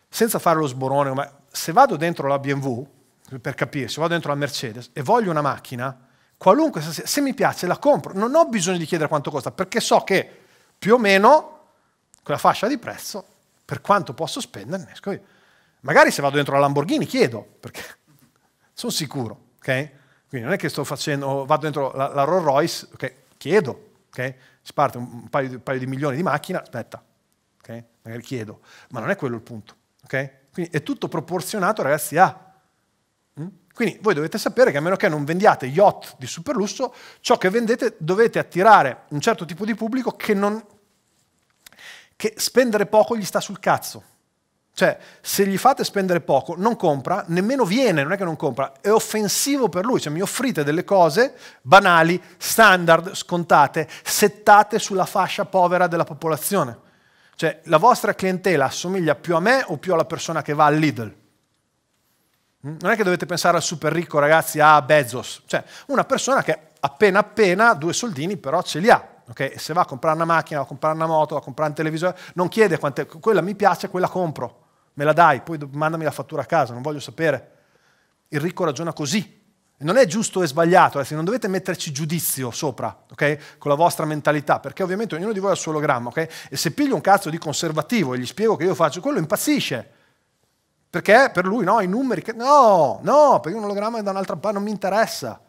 senza fare lo sborone, ma se vado dentro la BMW, per capirsi, se vado dentro la Mercedes e voglio una macchina, qualunque, se mi piace la compro, non ho bisogno di chiedere quanto costa, perché so che più o meno quella fascia di prezzo, per quanto posso spenderne, esco io. Magari se vado dentro la Lamborghini chiedo, perché sono sicuro, ok? Quindi non è che sto facendo, vado dentro la, la Rolls Royce, ok? chiedo, ok? Si parte un paio, di, un paio di milioni di macchina, aspetta, ok? Magari chiedo, ma non è quello il punto. Okay? Quindi è tutto proporzionato, ragazzi, a... Mm? Quindi voi dovete sapere che a meno che non vendiate yacht di superlusso, ciò che vendete dovete attirare un certo tipo di pubblico che, non, che spendere poco gli sta sul cazzo. Cioè, se gli fate spendere poco, non compra, nemmeno viene, non è che non compra, è offensivo per lui. Cioè, mi offrite delle cose banali, standard, scontate, settate sulla fascia povera della popolazione. Cioè, la vostra clientela assomiglia più a me o più alla persona che va al Lidl? Mm? Non è che dovete pensare al super ricco, ragazzi, a ah, Bezos. Cioè, una persona che appena appena due soldini però ce li ha. Okay? Se va a comprare una macchina, va a comprare una moto, va a comprare un televisore, non chiede quante, quella mi piace, quella compro, me la dai, poi mandami la fattura a casa, non voglio sapere. Il ricco ragiona così. Non è giusto e sbagliato, adesso non dovete metterci giudizio sopra, ok? Con la vostra mentalità, perché ovviamente ognuno di voi ha il suo ologramma, ok? E se piglio un cazzo di conservativo e gli spiego che io faccio quello, impazzisce. Perché per lui, no, i numeri, no, no, perché un ologramma è da un'altra parte, non mi interessa,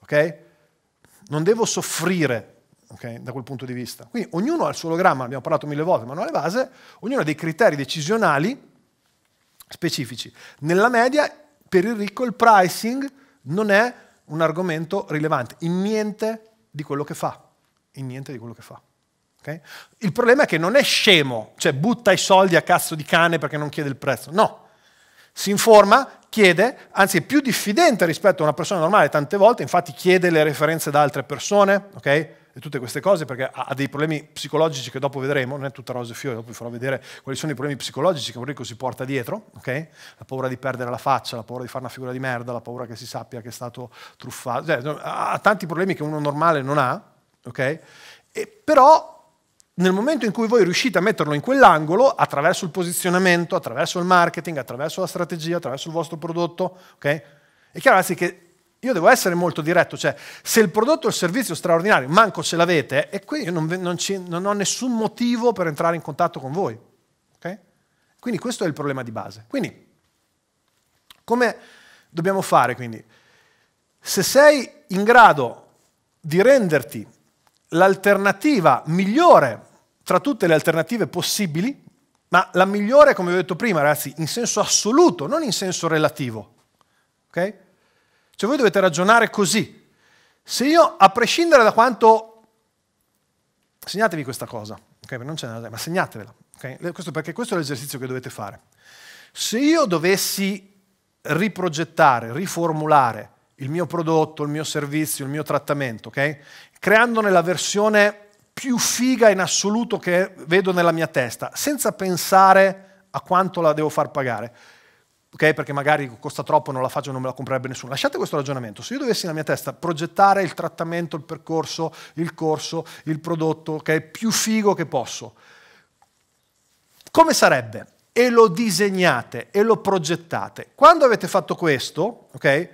ok? Non devo soffrire Okay, da quel punto di vista. Quindi ognuno ha il suo ologramma, abbiamo parlato mille volte, ma non ha le base, ognuno ha dei criteri decisionali specifici. Nella media, per il ricco, il pricing non è un argomento rilevante in niente di quello che fa. In niente di quello che fa. Okay? Il problema è che non è scemo, cioè butta i soldi a cazzo di cane perché non chiede il prezzo. No. Si informa, chiede, anzi è più diffidente rispetto a una persona normale tante volte, infatti chiede le referenze da altre persone, okay? e tutte queste cose perché ha dei problemi psicologici che dopo vedremo, non è tutta rose e fiori, dopo vi farò vedere quali sono i problemi psicologici che un ricco si porta dietro, okay? la paura di perdere la faccia, la paura di fare una figura di merda, la paura che si sappia che è stato truffato, cioè, ha tanti problemi che uno normale non ha, okay? e, però nel momento in cui voi riuscite a metterlo in quell'angolo, attraverso il posizionamento, attraverso il marketing, attraverso la strategia, attraverso il vostro prodotto, okay? è chiaro ragazzi che io devo essere molto diretto, cioè se il prodotto o il servizio è straordinario, manco ce l'avete, e qui io non, non, ci, non, ho nessun motivo per entrare in contatto con voi. Okay? Quindi questo è il problema di base. Quindi, come dobbiamo fare? Quindi? Se sei in grado di renderti l'alternativa migliore tra tutte le alternative possibili, ma la migliore, come vi ho detto prima, ragazzi, in senso assoluto, non in senso relativo, okay? Cioè voi dovete ragionare così. Se io, a prescindere da quanto... Segnatevi questa cosa, okay? non ce n'è, ma segnatevela, okay? questo, perché questo è l'esercizio che dovete fare. Se io dovessi riprogettare, riformulare il mio prodotto, il mio servizio, il mio trattamento, okay? creandone la versione più figa in assoluto che vedo nella mia testa, senza pensare a quanto la devo far pagare ok? Perché magari costa troppo, non la faccio, non me la comprerebbe nessuno. Lasciate questo ragionamento. Se io dovessi nella mia testa progettare il trattamento, il percorso, il corso, il prodotto, ok? Più figo che posso. Come sarebbe? E lo disegnate e lo progettate. Quando avete fatto questo, ok?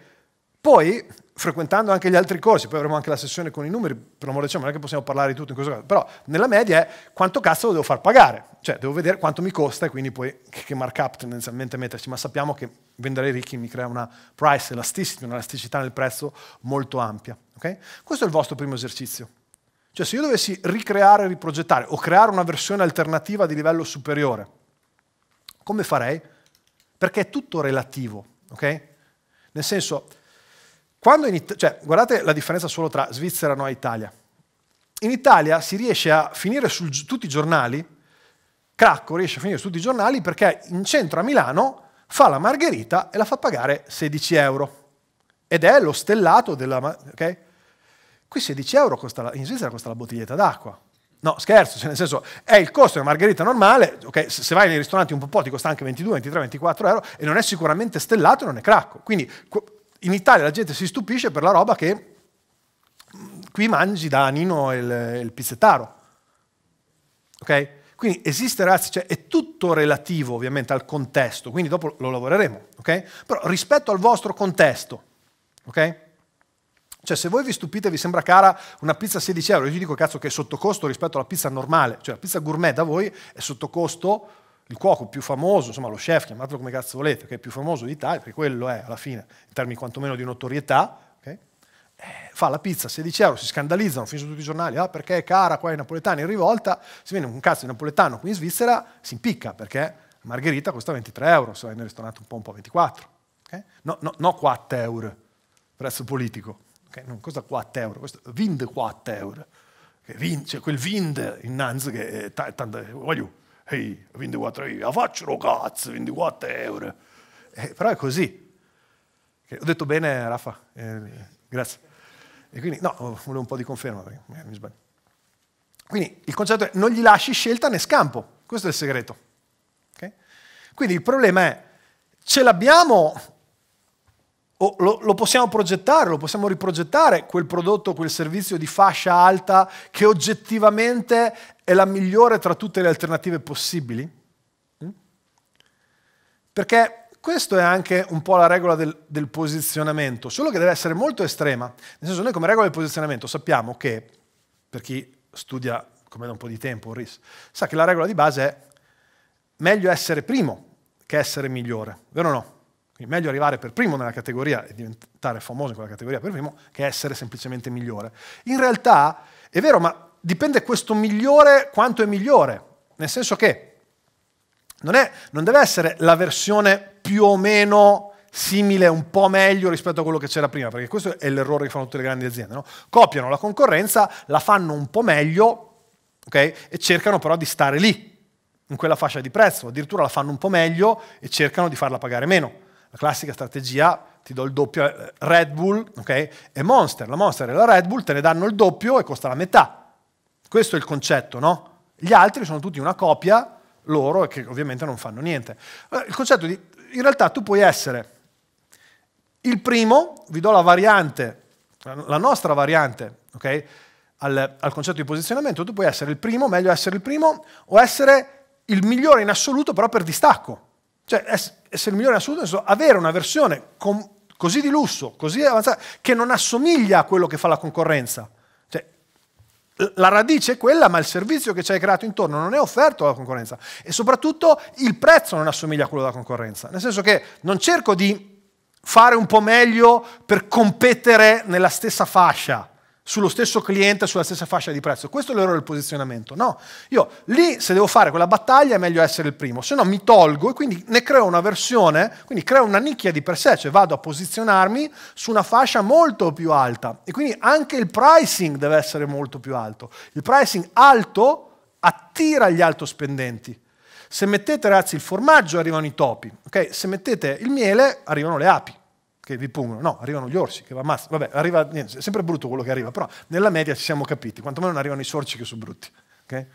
Poi frequentando anche gli altri corsi, poi avremo anche la sessione con i numeri, per l'amore di ciò, non è che possiamo parlare di tutto in questo caso, però nella media è quanto cazzo lo devo far pagare, cioè devo vedere quanto mi costa e quindi poi che markup tendenzialmente metterci, ma sappiamo che vendere ricchi mi crea una price elasticity, un'elasticità nel prezzo molto ampia. Okay? Questo è il vostro primo esercizio. Cioè se io dovessi ricreare, riprogettare o creare una versione alternativa di livello superiore, come farei? Perché è tutto relativo, ok? Nel senso quando It- cioè, guardate la differenza solo tra Svizzera e Italia. In Italia si riesce a finire su tutti i giornali, Cracco riesce a finire su tutti i giornali perché in centro a Milano fa la margherita e la fa pagare 16 euro. Ed è lo stellato della... Okay? Qui 16 euro la, in Svizzera costa la bottiglietta d'acqua. No, scherzo, cioè nel senso è il costo di una margherita normale, okay, se vai nei ristoranti un po' ti costa anche 22, 23, 24 euro e non è sicuramente stellato e non è cracco. Quindi in Italia la gente si stupisce per la roba che mm, qui mangi da Nino il, il pizzettaro. Ok? Quindi esiste, ragazzi, cioè è tutto relativo ovviamente al contesto, quindi dopo lo lavoreremo, ok? Però rispetto al vostro contesto, ok? Cioè se voi vi stupite, e vi sembra cara una pizza a 16 euro, io vi dico cazzo che è sottocosto rispetto alla pizza normale, cioè la pizza gourmet da voi è sottocosto il cuoco più famoso, insomma lo chef, chiamatelo come cazzo volete, che è più famoso d'Italia, perché quello è alla fine, in termini quantomeno di notorietà, okay? eh, fa la pizza a 16 euro, si scandalizzano, finiscono tutti i giornali, ah perché è cara, qua i napoletani in rivolta, se viene un cazzo di napoletano qui in Svizzera si impicca, perché margherita costa 23 euro, se vai nel ristorante un po', un po' 24, okay? no, no, no 4 euro, prezzo politico, okay? non costa 4 euro, costa 24 euro, che vin, cioè quel vind innanzi che è tanto, voglio Ehi, 24 euro, la faccio cazzo, 24 euro. Eh, però è così. Ho detto bene, Rafa? Eh, grazie. E quindi, no, volevo un po' di conferma, perché eh, mi sbaglio. Quindi il concetto è non gli lasci scelta né scampo, questo è il segreto. Okay? Quindi il problema è, ce l'abbiamo o lo, lo, possiamo progettare, lo possiamo riprogettare quel prodotto, quel servizio di fascia alta che oggettivamente è la migliore tra tutte le alternative possibili? Mm? Perché questa è anche un po' la regola del, del posizionamento, solo che deve essere molto estrema. Nel senso, noi come regola del posizionamento sappiamo che, per chi studia come da un po' di tempo, RIS, sa che la regola di base è meglio essere primo che essere migliore, vero o no? Quindi meglio arrivare per primo nella categoria e diventare famoso in quella categoria per primo che essere semplicemente migliore. In realtà è vero, ma dipende questo migliore quanto è migliore, nel senso che non, è, non deve essere la versione più o meno simile, un po' meglio rispetto a quello che c'era prima, perché questo è l'errore che fanno tutte le grandi aziende. No? Copiano la concorrenza, la fanno un po' meglio okay? e cercano però di stare lì, in quella fascia di prezzo, addirittura la fanno un po' meglio e cercano di farla pagare meno la classica strategia, ti do il doppio eh, Red Bull okay? e Monster, la Monster e la Red Bull te ne danno il doppio e costa la metà. Questo è il concetto, no? Gli altri sono tutti una copia loro e che ovviamente non fanno niente. Eh, il concetto di, in realtà tu puoi essere il primo, vi do la variante, la nostra variante, okay? al, al concetto di posizionamento, tu puoi essere il primo, meglio essere il primo o essere il migliore in assoluto però per distacco. Cioè, essere il migliore in assoluto, avere una versione com- così di lusso, così avanzata, che non assomiglia a quello che fa la concorrenza. Cioè, la radice è quella, ma il servizio che ci hai creato intorno non è offerto alla concorrenza. E soprattutto il prezzo non assomiglia a quello della concorrenza. Nel senso che non cerco di fare un po' meglio per competere nella stessa fascia sullo stesso cliente, sulla stessa fascia di prezzo. Questo è l'errore del posizionamento. No, io lì se devo fare quella battaglia è meglio essere il primo, se no mi tolgo e quindi ne creo una versione, quindi creo una nicchia di per sé, cioè vado a posizionarmi su una fascia molto più alta e quindi anche il pricing deve essere molto più alto. Il pricing alto attira gli alto spendenti. Se mettete ragazzi il formaggio arrivano i topi, okay? se mettete il miele arrivano le api che vi pungono, no, arrivano gli orsi che va ammazzano, vabbè, arriva, niente, è sempre brutto quello che arriva, però nella media ci siamo capiti, quantomeno non arrivano i sorci che sono brutti, okay?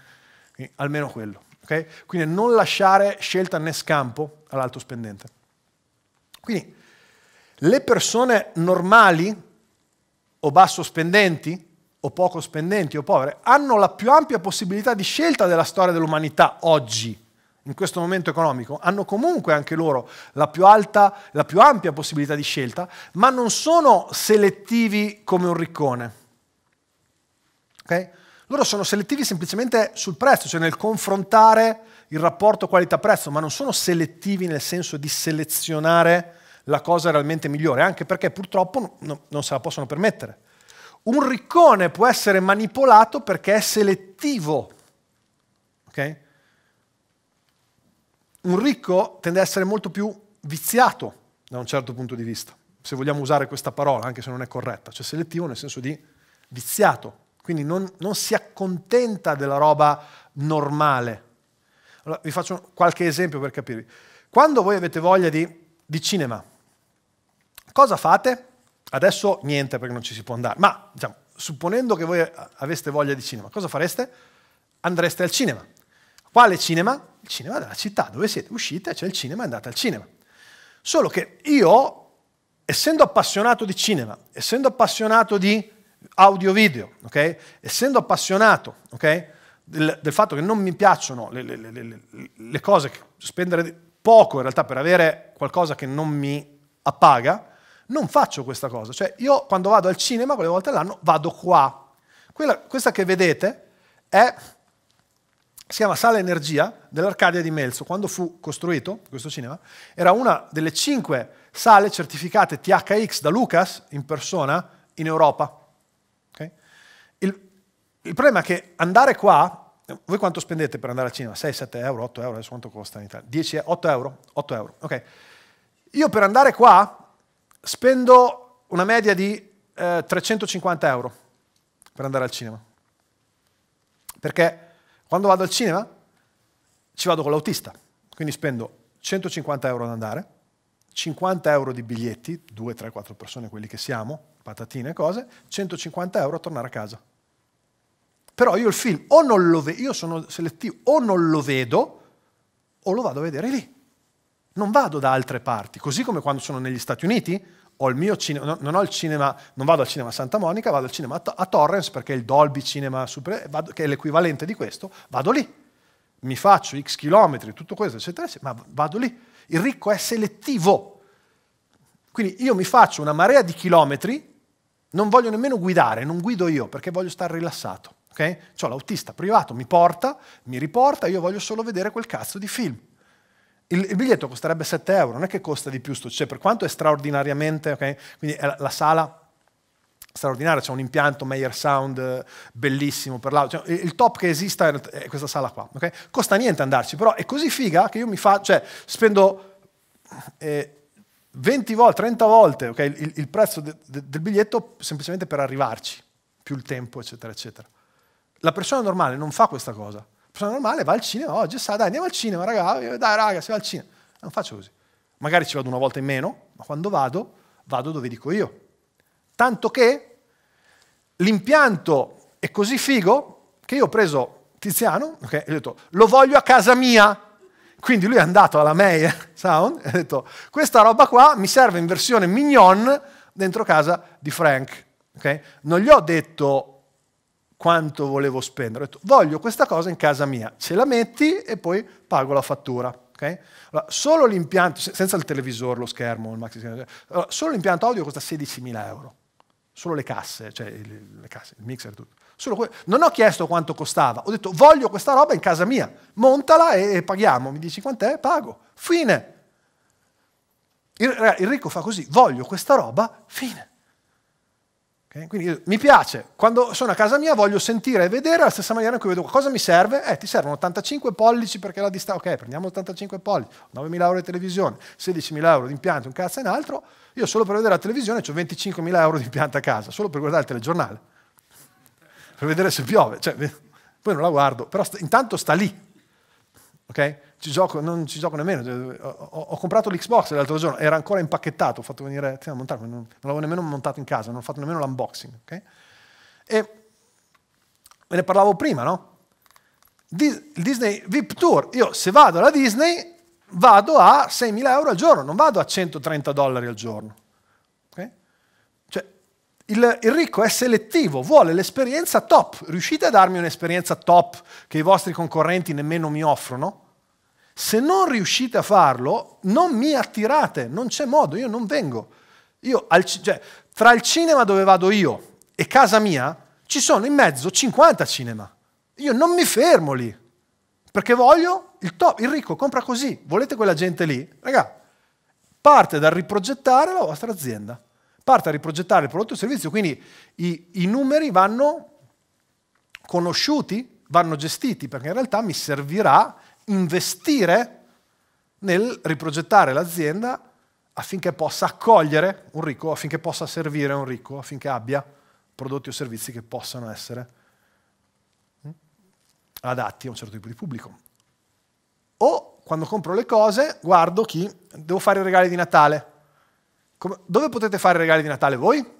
Quindi, almeno quello. Okay? Quindi non lasciare scelta né scampo all'alto spendente. Quindi le persone normali o basso spendenti o poco spendenti o povere hanno la più ampia possibilità di scelta della storia dell'umanità oggi in questo momento economico, hanno comunque anche loro la più alta, la più ampia possibilità di scelta, ma non sono selettivi come un riccone. Okay? Loro sono selettivi semplicemente sul prezzo, cioè nel confrontare il rapporto qualità-prezzo, ma non sono selettivi nel senso di selezionare la cosa realmente migliore, anche perché purtroppo no, non se la possono permettere. Un riccone può essere manipolato perché è selettivo. Okay? un ricco tende ad essere molto più viziato da un certo punto di vista, se vogliamo usare questa parola, anche se non è corretta, cioè selettivo nel senso di viziato, quindi non, non si accontenta della roba normale. Allora, vi faccio qualche esempio per capirvi. Quando voi avete voglia di, di cinema, cosa fate? Adesso niente perché non ci si può andare, ma diciamo, supponendo che voi aveste voglia di cinema, cosa fareste? Andreste al cinema quale cinema? Il cinema della città, dove siete uscite c'è il cinema, andate al cinema. Solo che io, essendo appassionato di cinema, essendo appassionato di audio-video, okay? essendo appassionato okay? del, del, fatto che non mi piacciono le, le, le, le cose, che spendere poco in realtà per avere qualcosa che non mi appaga, non faccio questa cosa. Cioè, io quando vado al cinema, quelle volte all'anno, vado qua. Quella, questa che vedete è si chiama Sala Energia dell'Arcadia di Melzo. Quando fu costruito questo cinema, era una delle cinque sale certificate THX da Lucas in persona in Europa. Okay? Il, il, problema è che andare qua, voi quanto spendete per andare al cinema? 6, 7 euro, 8 euro, adesso quanto costa in Italia? 10, 8 euro, 8 euro, ok. Io per andare qua spendo una media di eh, 350 euro per andare al cinema. Perché quando vado al cinema ci vado con l'autista, quindi spendo 150 euro ad andare, 50 euro di biglietti, 2, 3, 4 persone, quelli che siamo, patatine e cose, 150 euro a tornare a casa. Però io il film o non lo vedo, io sono selettivo, o non lo vedo o lo vado a vedere lì. Non vado da altre parti, così come quando sono negli Stati Uniti, ho il mio cinema, no, non ho il cinema, non vado al cinema a Santa Monica, vado al cinema a, a Torrens perché il Dolby Cinema Super, vado, che è l'equivalente di questo, vado lì. Mi faccio x chilometri, tutto questo, eccetera, eccetera, ma vado lì. Il ricco è selettivo. Quindi io mi faccio una marea di chilometri, non voglio nemmeno guidare, non guido io perché voglio stare rilassato. Okay? Ho l'autista privato, mi porta, mi riporta, io voglio solo vedere quel cazzo di film. Il, il biglietto costerebbe 7 euro, non è che costa di più, sto, cioè per quanto è straordinariamente, okay? quindi la, la sala straordinaria, c'è un impianto Meyer Sound eh, bellissimo per l'audio, cioè, il top che esista è questa sala qua, okay? costa niente andarci, però è così figa che io mi fa, cioè spendo eh, 20 volte, 30 volte okay? il, il, prezzo de, de, del biglietto semplicemente per arrivarci, più il tempo, eccetera, eccetera. La persona normale non fa questa cosa persona normale va al cinema oggi, oh, sa, dai andiamo al cinema, raga, ah, dai raga, si va al cinema. Ah, non faccio così. Magari ci vado una volta in meno, ma quando vado, vado dove dico io. Tanto che l'impianto è così figo che io ho preso Tiziano okay, e gli ho detto, lo voglio a casa mia. Quindi lui è andato alla Meyer Sound e ha detto, questa roba qua mi serve in versione mignon dentro casa di Frank. Okay? Non gli ho detto quanto volevo spendere. Ho detto, voglio questa cosa in casa mia, ce la metti e poi pago la fattura. Okay? Allora, solo l'impianto, senza il televisore, lo schermo, il maxi schermo, allora, solo l'impianto audio costa 16.000 euro. Solo le casse, cioè le casse, il mixer, tutto. Que- non ho chiesto quanto costava, ho detto voglio questa roba in casa mia, montala e, e paghiamo. Mi dici quant'è? Pago. Fine. Il, il ricco fa così, voglio questa roba, fine. Okay? Quindi io, mi piace, quando sono a casa mia voglio sentire e vedere alla stessa maniera in cui vedo cosa mi serve. Eh, ti servono 85 pollici perché la distanza, ok, prendiamo 85 pollici, 9.000 euro di televisione, 16.000 euro di impianto, un cazzo e un altro. Io solo per vedere la televisione ho 25.000 euro di impianto a casa, solo per guardare il telegiornale, per vedere se piove. Cioè, poi non la guardo, però st- intanto sta lì. Okay? ci gioco, non ci gioco nemmeno. Cioè, ho, ho comprato l'Xbox l'altro giorno, era ancora impacchettato, ho fatto venire a montare, non, non l'avevo nemmeno montato in casa, non ho fatto nemmeno l'unboxing. Okay? E ve ne parlavo prima, no? il Disney VIP Tour, io se vado alla Disney vado a 6.000 euro al giorno, non vado a 130 dollari al giorno. Okay? Cioè, il, il, ricco è selettivo, vuole l'esperienza top. Riuscite a darmi un'esperienza top che i vostri concorrenti nemmeno mi offrono? Se non riuscite a farlo, non mi attirate, non c'è modo, io non vengo. Io, al, cioè, tra il cinema dove vado io e casa mia ci sono in mezzo 50 cinema. Io non mi fermo lì, perché voglio il top, il ricco compra così, volete quella gente lì? Raga, parte dal riprogettare la vostra azienda, parte a riprogettare il prodotto e il servizio, quindi i, i numeri vanno conosciuti, vanno gestiti, perché in realtà mi servirà investire nel riprogettare l'azienda affinché possa accogliere un ricco, affinché possa servire un ricco, affinché abbia prodotti o servizi che possano essere mm, adatti a un certo tipo di pubblico. O quando compro le cose, guardo chi devo fare i regali di Natale. Come, dove potete fare i regali di Natale voi?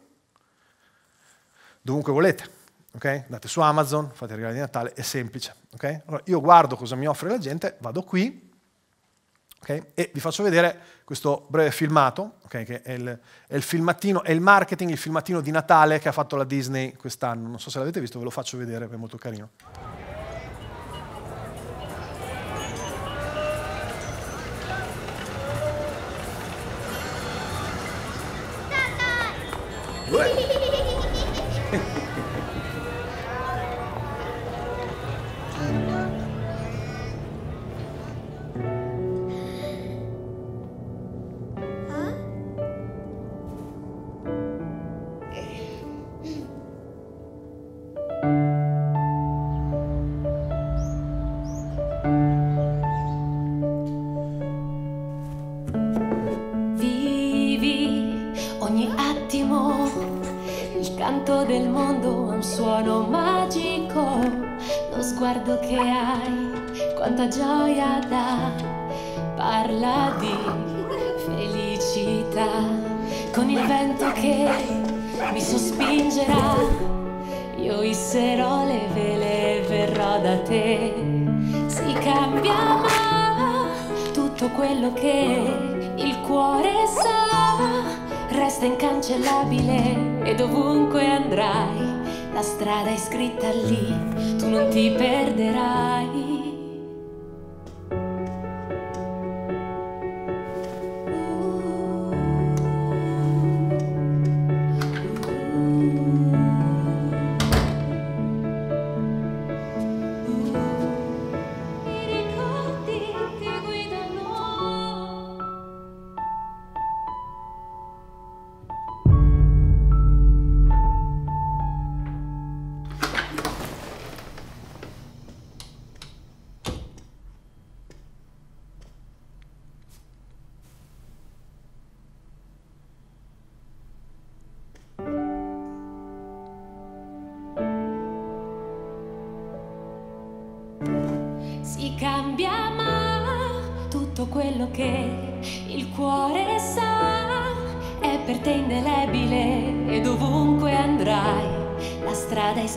Dovunque volete. Okay? Andate su Amazon, fate il regalo di Natale, è semplice. Okay? Allora, io guardo cosa mi offre la gente, vado qui okay? e vi faccio vedere questo breve filmato, che è il, è il, filmatino, è il marketing, il filmatino di Natale che ha fatto la Disney quest'anno. Non so se l'avete visto, ve lo faccio vedere, è molto carino. Natale!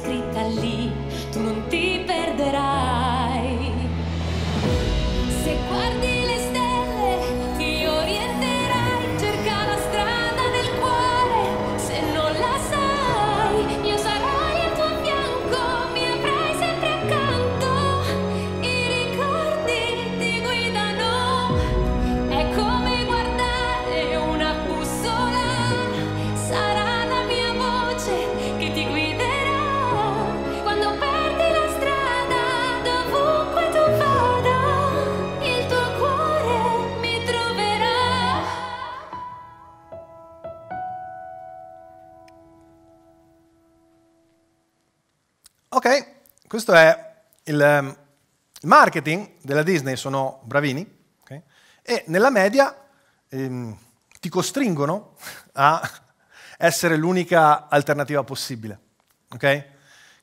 scritta lì, tu non ti questo è il, ehm, il marketing della Disney, sono bravini, okay? e nella media ehm, ti costringono a essere l'unica alternativa possibile. Okay?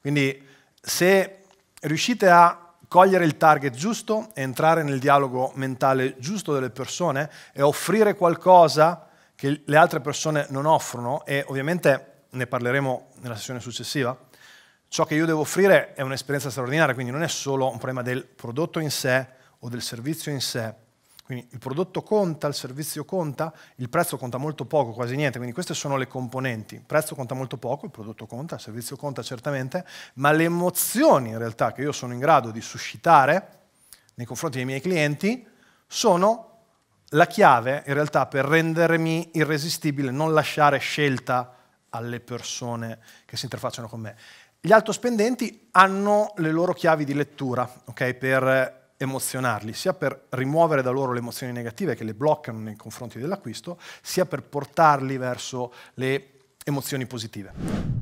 Quindi se riuscite a cogliere il target giusto, entrare nel dialogo mentale giusto delle persone e offrire qualcosa che le altre persone non offrono, e ovviamente ne parleremo nella sessione successiva, ciò che io devo offrire è un'esperienza straordinaria, quindi non è solo un problema del prodotto in sé o del servizio in sé. Quindi il prodotto conta, il servizio conta, il prezzo conta molto poco, quasi niente, quindi queste sono le componenti. Il prezzo conta molto poco, il prodotto conta, il servizio conta certamente, ma le emozioni in realtà che io sono in grado di suscitare nei confronti dei miei clienti sono la chiave in realtà per rendermi irresistibile, non lasciare scelta alle persone che si interfacciano con me. Gli altospendenti hanno le loro chiavi di lettura okay, per emozionarli, sia per rimuovere da loro le emozioni negative che le bloccano nei confronti dell'acquisto, sia per portarli verso le emozioni positive.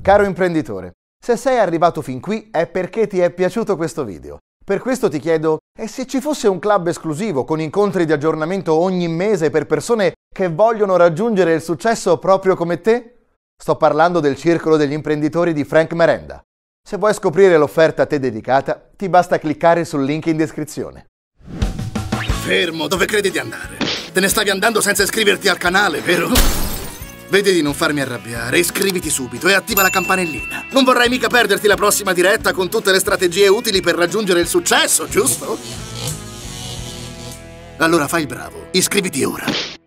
Caro imprenditore, se sei arrivato fin qui è perché ti è piaciuto questo video. Per questo ti chiedo, e se ci fosse un club esclusivo con incontri di aggiornamento ogni mese per persone che vogliono raggiungere il successo proprio come te? Sto parlando del Circolo degli Imprenditori di Frank Merenda. Se vuoi scoprire l'offerta a te dedicata, ti basta cliccare sul link in descrizione. Fermo, dove credi di andare? Te ne stavi andando senza iscriverti al canale, vero? Vedi di non farmi arrabbiare, iscriviti subito e attiva la campanellina. Non vorrai mica perderti la prossima diretta con tutte le strategie utili per raggiungere il successo, giusto? Allora fai bravo, iscriviti ora.